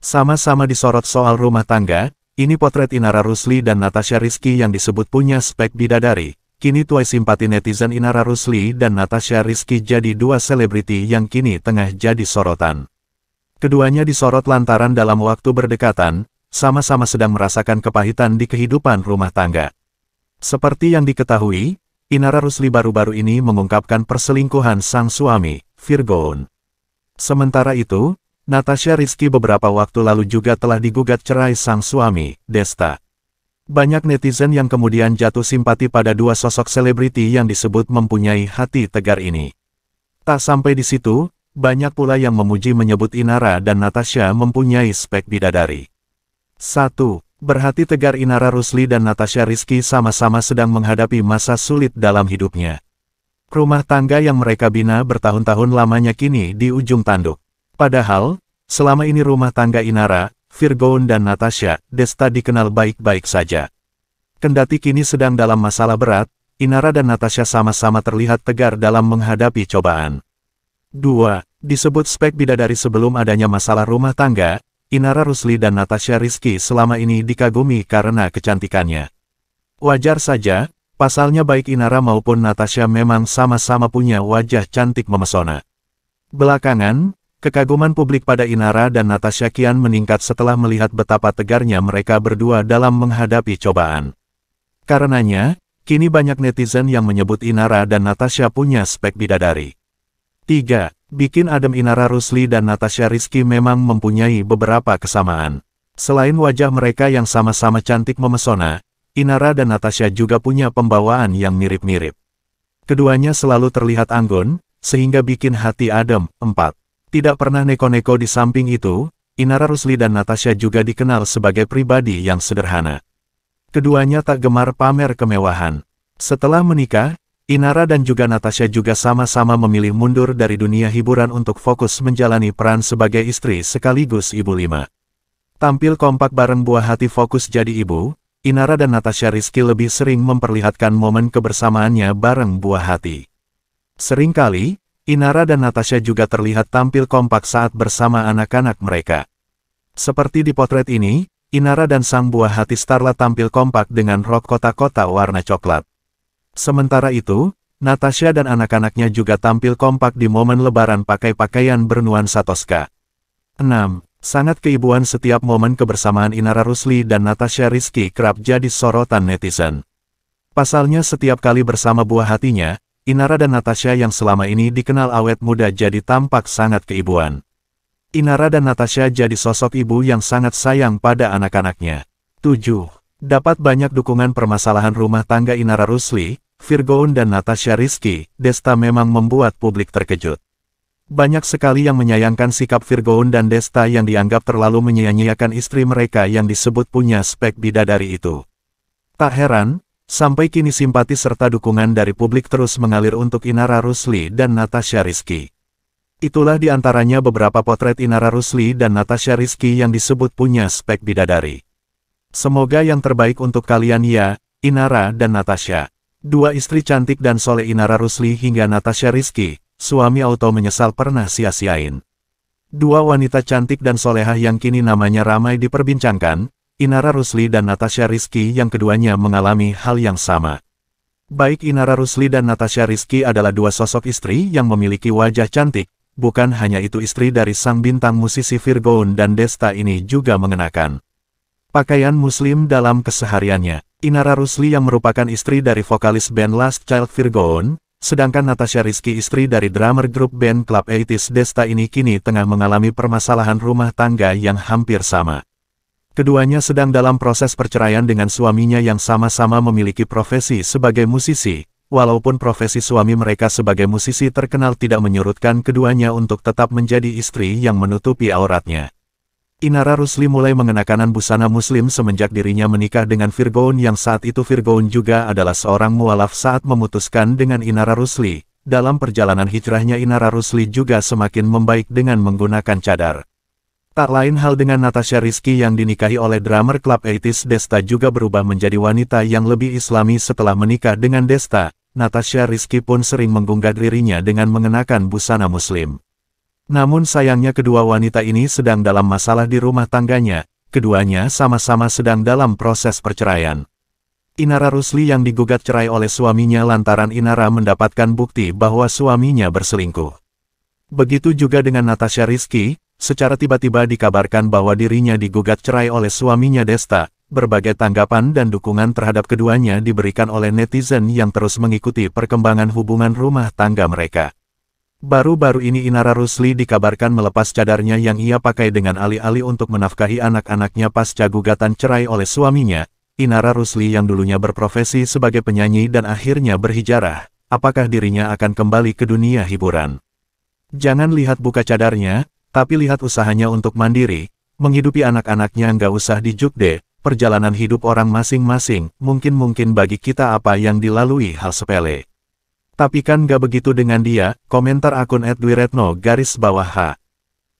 Sama-sama disorot soal rumah tangga, ini potret Inara Rusli dan Natasha Rizky yang disebut punya spek bidadari. Kini tuai simpati netizen Inara Rusli dan Natasha Rizky jadi dua selebriti yang kini tengah jadi sorotan. Keduanya disorot lantaran dalam waktu berdekatan, sama-sama sedang merasakan kepahitan di kehidupan rumah tangga. Seperti yang diketahui, Inara Rusli baru-baru ini mengungkapkan perselingkuhan sang suami, Virgoon. Sementara itu, Natasha Rizky beberapa waktu lalu juga telah digugat cerai sang suami, Desta. Banyak netizen yang kemudian jatuh simpati pada dua sosok selebriti yang disebut mempunyai hati tegar ini. Tak sampai di situ, banyak pula yang memuji menyebut Inara dan Natasha mempunyai spek bidadari. 1. Berhati tegar Inara Rusli dan Natasha Rizky sama-sama sedang menghadapi masa sulit dalam hidupnya. Rumah tangga yang mereka bina bertahun-tahun lamanya kini di ujung tanduk. Padahal, selama ini rumah tangga Inara, Virgoon dan Natasha, Desta dikenal baik-baik saja. Kendati kini sedang dalam masalah berat, Inara dan Natasha sama-sama terlihat tegar dalam menghadapi cobaan. 2. Disebut spek bidadari sebelum adanya masalah rumah tangga, Inara Rusli dan Natasha Rizky selama ini dikagumi karena kecantikannya. Wajar saja, pasalnya baik Inara maupun Natasha memang sama-sama punya wajah cantik memesona. Belakangan, Kekaguman publik pada Inara dan Natasha kian meningkat setelah melihat betapa tegarnya mereka berdua dalam menghadapi cobaan. Karenanya, kini banyak netizen yang menyebut Inara dan Natasha punya spek bidadari. 3. Bikin adem Inara Rusli dan Natasha Rizky memang mempunyai beberapa kesamaan. Selain wajah mereka yang sama-sama cantik memesona, Inara dan Natasha juga punya pembawaan yang mirip-mirip. Keduanya selalu terlihat anggun, sehingga bikin hati adem. 4. Tidak pernah neko-neko di samping itu, Inara Rusli dan Natasha juga dikenal sebagai pribadi yang sederhana. Keduanya tak gemar pamer kemewahan. Setelah menikah, Inara dan juga Natasha juga sama-sama memilih mundur dari dunia hiburan untuk fokus menjalani peran sebagai istri sekaligus ibu lima. Tampil kompak bareng buah hati fokus jadi ibu, Inara dan Natasha Rizky lebih sering memperlihatkan momen kebersamaannya bareng buah hati. Seringkali, Inara dan Natasha juga terlihat tampil kompak saat bersama anak-anak mereka. Seperti di potret ini, Inara dan sang buah hati Starla tampil kompak dengan rok kota-kota warna coklat. Sementara itu, Natasha dan anak-anaknya juga tampil kompak di momen lebaran pakai pakaian bernuansa Tosca. 6. Sangat keibuan setiap momen kebersamaan Inara Rusli dan Natasha Rizky kerap jadi sorotan netizen. Pasalnya setiap kali bersama buah hatinya, Inara dan Natasha yang selama ini dikenal awet muda jadi tampak sangat keibuan. Inara dan Natasha jadi sosok ibu yang sangat sayang pada anak-anaknya. 7. Dapat banyak dukungan permasalahan rumah tangga Inara Rusli, Virgoon dan Natasha Rizky, Desta memang membuat publik terkejut. Banyak sekali yang menyayangkan sikap Virgoon dan Desta yang dianggap terlalu menyia-nyiakan istri mereka yang disebut punya spek bidadari itu. Tak heran, Sampai kini simpati serta dukungan dari publik terus mengalir untuk Inara Rusli dan Natasha Rizky. Itulah di antaranya beberapa potret Inara Rusli dan Natasha Rizky yang disebut punya spek bidadari. Semoga yang terbaik untuk kalian ya, Inara dan Natasha. Dua istri cantik dan soleh Inara Rusli hingga Natasha Rizky, suami auto menyesal pernah sia-siain. Dua wanita cantik dan solehah yang kini namanya ramai diperbincangkan, Inara Rusli dan Natasha Rizky yang keduanya mengalami hal yang sama. Baik Inara Rusli dan Natasha Rizky adalah dua sosok istri yang memiliki wajah cantik, bukan hanya itu istri dari sang bintang musisi Virgoon dan Desta ini juga mengenakan pakaian muslim dalam kesehariannya. Inara Rusli yang merupakan istri dari vokalis band Last Child Virgoon, sedangkan Natasha Rizky istri dari drummer grup band Club 80s Desta ini kini tengah mengalami permasalahan rumah tangga yang hampir sama. Keduanya sedang dalam proses perceraian dengan suaminya yang sama-sama memiliki profesi sebagai musisi, walaupun profesi suami mereka sebagai musisi terkenal tidak menyurutkan keduanya untuk tetap menjadi istri yang menutupi auratnya. Inara Rusli mulai mengenakan busana muslim semenjak dirinya menikah dengan Virgoun yang saat itu Virgoun juga adalah seorang mualaf saat memutuskan dengan Inara Rusli. Dalam perjalanan hijrahnya Inara Rusli juga semakin membaik dengan menggunakan cadar. Tak lain hal dengan Natasha Rizky yang dinikahi oleh drummer klub 80s Desta juga berubah menjadi wanita yang lebih islami setelah menikah dengan Desta. Natasha Rizky pun sering menggunggah dirinya dengan mengenakan busana muslim. Namun sayangnya kedua wanita ini sedang dalam masalah di rumah tangganya, keduanya sama-sama sedang dalam proses perceraian. Inara Rusli yang digugat cerai oleh suaminya lantaran Inara mendapatkan bukti bahwa suaminya berselingkuh. Begitu juga dengan Natasha Rizky, Secara tiba-tiba dikabarkan bahwa dirinya digugat cerai oleh suaminya Desta, berbagai tanggapan dan dukungan terhadap keduanya diberikan oleh netizen yang terus mengikuti perkembangan hubungan rumah tangga mereka. Baru-baru ini Inara Rusli dikabarkan melepas cadarnya yang ia pakai dengan alih-alih untuk menafkahi anak-anaknya pasca gugatan cerai oleh suaminya, Inara Rusli yang dulunya berprofesi sebagai penyanyi dan akhirnya berhijrah. apakah dirinya akan kembali ke dunia hiburan. Jangan lihat buka cadarnya, tapi lihat usahanya untuk mandiri, menghidupi anak-anaknya nggak usah dijukde, perjalanan hidup orang masing-masing, mungkin-mungkin bagi kita apa yang dilalui hal sepele. Tapi kan gak begitu dengan dia, komentar akun Edwiretno garis bawah H.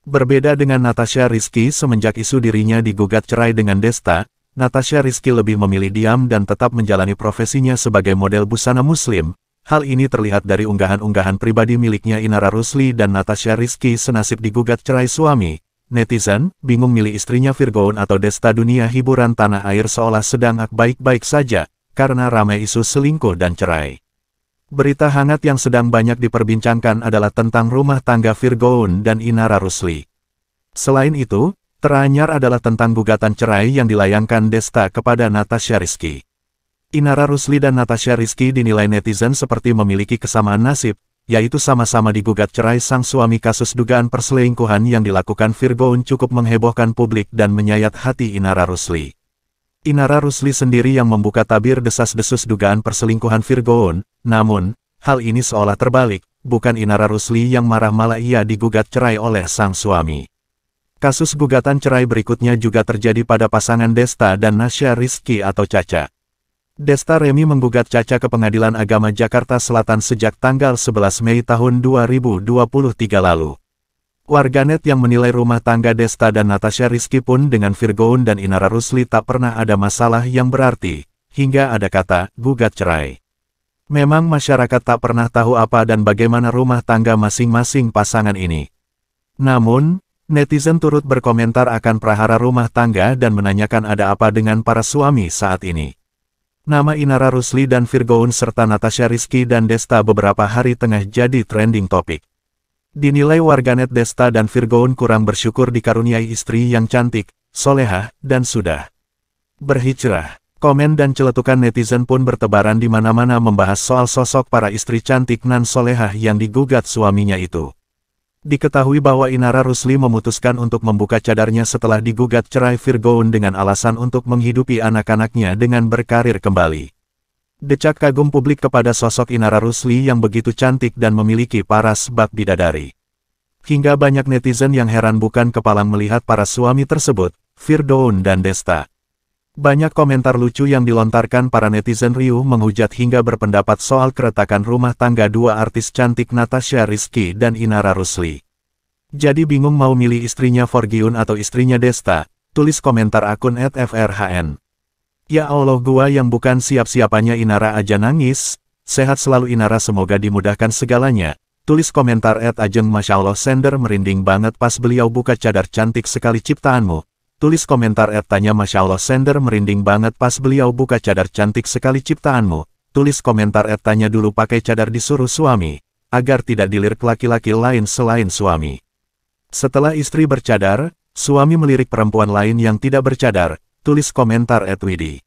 Berbeda dengan Natasha Rizky semenjak isu dirinya digugat cerai dengan Desta, Natasha Rizky lebih memilih diam dan tetap menjalani profesinya sebagai model busana muslim, Hal ini terlihat dari unggahan-unggahan pribadi miliknya Inara Rusli dan Natasha Rizky senasib digugat cerai suami. Netizen, bingung milih istrinya Virgoon atau Desta Dunia Hiburan Tanah Air seolah sedang baik-baik saja, karena ramai isu selingkuh dan cerai. Berita hangat yang sedang banyak diperbincangkan adalah tentang rumah tangga Virgoon dan Inara Rusli. Selain itu, teranyar adalah tentang gugatan cerai yang dilayangkan Desta kepada Natasha Rizky. Inara Rusli dan Natasha Rizky dinilai netizen seperti memiliki kesamaan nasib, yaitu sama-sama digugat cerai sang suami kasus dugaan perselingkuhan yang dilakukan Virgoun cukup menghebohkan publik dan menyayat hati Inara Rusli. Inara Rusli sendiri yang membuka tabir desas-desus dugaan perselingkuhan Virgoun, namun, hal ini seolah terbalik, bukan Inara Rusli yang marah malah ia digugat cerai oleh sang suami. Kasus gugatan cerai berikutnya juga terjadi pada pasangan Desta dan Nasya Rizky atau Caca. Desta Remi menggugat Caca ke Pengadilan Agama Jakarta Selatan sejak tanggal 11 Mei tahun 2023 lalu. Warganet yang menilai rumah tangga Desta dan Natasha Rizky pun dengan Virgoun dan Inara Rusli tak pernah ada masalah yang berarti, hingga ada kata, gugat cerai. Memang masyarakat tak pernah tahu apa dan bagaimana rumah tangga masing-masing pasangan ini. Namun, netizen turut berkomentar akan prahara rumah tangga dan menanyakan ada apa dengan para suami saat ini. Nama Inara Rusli dan Virgoun serta Natasha Rizky dan Desta beberapa hari tengah jadi trending topik. Dinilai warganet Desta dan Virgoun kurang bersyukur dikaruniai istri yang cantik, solehah, dan sudah berhijrah. Komen dan celetukan netizen pun bertebaran di mana-mana membahas soal sosok para istri cantik nan solehah yang digugat suaminya itu. Diketahui bahwa Inara Rusli memutuskan untuk membuka cadarnya setelah digugat cerai Virgoun dengan alasan untuk menghidupi anak-anaknya dengan berkarir kembali. Decak kagum publik kepada sosok Inara Rusli yang begitu cantik dan memiliki paras bak bidadari. Hingga banyak netizen yang heran bukan kepala melihat para suami tersebut, Firdoun dan Desta. Banyak komentar lucu yang dilontarkan para netizen Ryu menghujat hingga berpendapat soal keretakan rumah tangga dua artis cantik Natasha Rizky dan Inara Rusli. Jadi bingung mau milih istrinya Forgiun atau istrinya Desta, tulis komentar akun @frhn. Ya Allah gua yang bukan siap-siapannya Inara aja nangis, sehat selalu Inara semoga dimudahkan segalanya, tulis komentar at Ajeng Masya Allah Sender merinding banget pas beliau buka cadar cantik sekali ciptaanmu, Tulis komentar at tanya Masya Allah Sender merinding banget pas beliau buka cadar cantik sekali ciptaanmu. Tulis komentar at tanya dulu pakai cadar disuruh suami, agar tidak dilirik laki-laki lain selain suami. Setelah istri bercadar, suami melirik perempuan lain yang tidak bercadar, tulis komentar at Widi.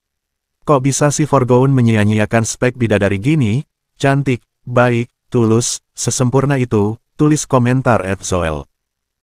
Kok bisa si Forgoun menyia-nyiakan spek bidadari gini? Cantik, baik, tulus, sesempurna itu, tulis komentar at Zoel.